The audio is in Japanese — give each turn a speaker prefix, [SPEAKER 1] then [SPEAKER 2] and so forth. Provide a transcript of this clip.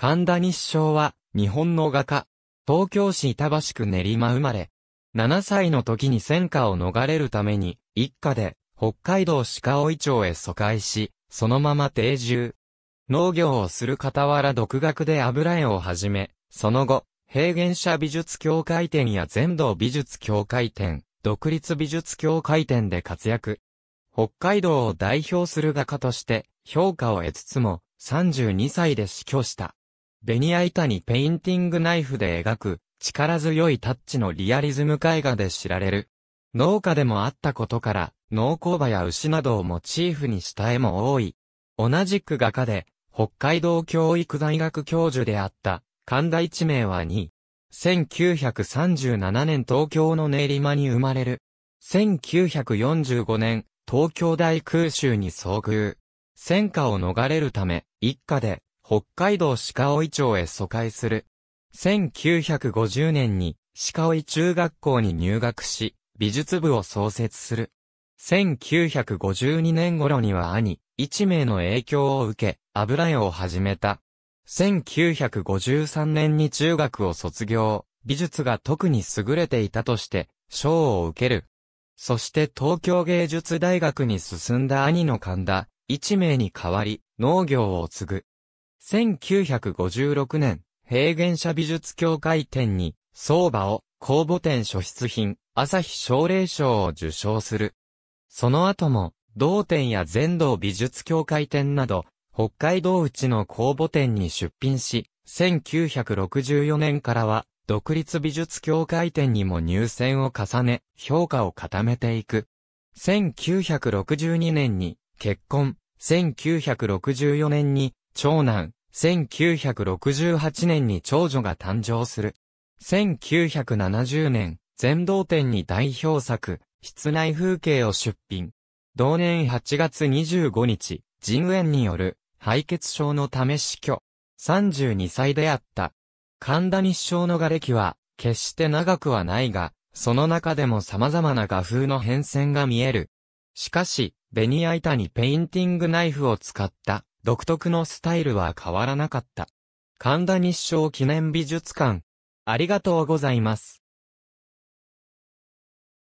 [SPEAKER 1] 神田日照は、日本の画家。東京市板橋区練馬生まれ。7歳の時に戦火を逃れるために、一家で、北海道鹿追町へ疎開し、そのまま定住。農業をする傍ら独学で油絵を始め、その後、平原社美術協会展や全道美術協会展、独立美術協会展で活躍。北海道を代表する画家として評価を得つつも32歳で死去した。ベニヤ板にペインティングナイフで描く、力強いタッチのリアリズム絵画で知られる。農家でもあったことから、農耕馬や牛などをモチーフにした絵も多い。同じく画家で、北海道教育大学教授であった、神田一名は2。1937年東京の練馬に生まれる。1945年、東京大空襲に遭遇。戦火を逃れるため、一家で北海道鹿追町へ疎開する。1950年に鹿追中学校に入学し、美術部を創設する。1952年頃には兄、一名の影響を受け、油絵を始めた。1953年に中学を卒業、美術が特に優れていたとして、賞を受ける。そして東京芸術大学に進んだ兄の神田、一名に代わり、農業を継ぐ。1956年、平原社美術協会展に、相場を、公募展所出品、朝日奨励賞を受賞する。その後も、同展や全道美術協会展など、北海道内の公募展に出品し、1964年からは、独立美術協会展にも入選を重ね、評価を固めていく。1962年に結婚、1964年に長男、1968年に長女が誕生する。1970年、全道展に代表作、室内風景を出品。同年8月25日、腎縁による敗血症のため死去。32歳であった。神田日照の瓦礫は、決して長くはないが、その中でも様々な画風の変遷が見える。しかし、ベニヤ板にペインティングナイフを使った独特のスタイルは変わらなかった。神田日照記念美術館。ありがとうございます。